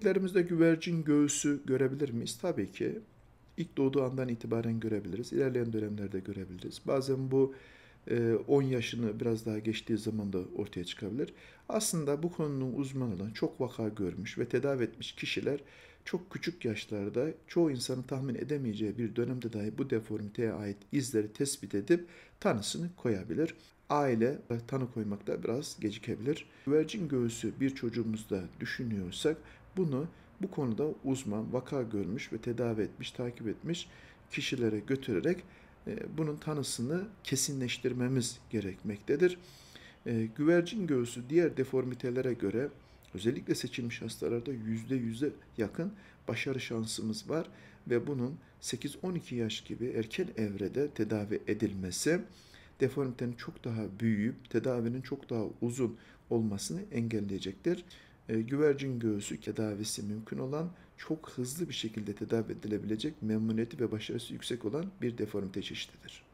Renklerimizde güvercin göğsü görebilir miyiz? Tabii ki. İlk doğduğu andan itibaren görebiliriz. İlerleyen dönemlerde görebiliriz. Bazen bu 10 ee, yaşını biraz daha geçtiği zaman da ortaya çıkabilir. Aslında bu konunun uzmanı olan çok vaka görmüş ve tedavi etmiş kişiler çok küçük yaşlarda çoğu insanın tahmin edemeyeceği bir dönemde dahi bu deformiteye ait izleri tespit edip tanısını koyabilir. Aile tanı koymakta biraz gecikebilir. Güvercin göğüsü bir çocuğumuzda düşünüyorsak bunu bu konuda uzman, vaka görmüş ve tedavi etmiş, takip etmiş kişilere götürerek e, bunun tanısını kesinleştirmemiz gerekmektedir. E, güvercin göğsü diğer deformitelere göre özellikle seçilmiş hastalarda %100'e yakın başarı şansımız var ve bunun 8-12 yaş gibi erken evrede tedavi edilmesi deformitenin çok daha büyüyüp tedavinin çok daha uzun olmasını engelleyecektir. E, güvercin göğsü tedavisi mümkün olan çok hızlı bir şekilde tedavi edilebilecek memnuniyeti ve başarısı yüksek olan bir deformite çeşididir.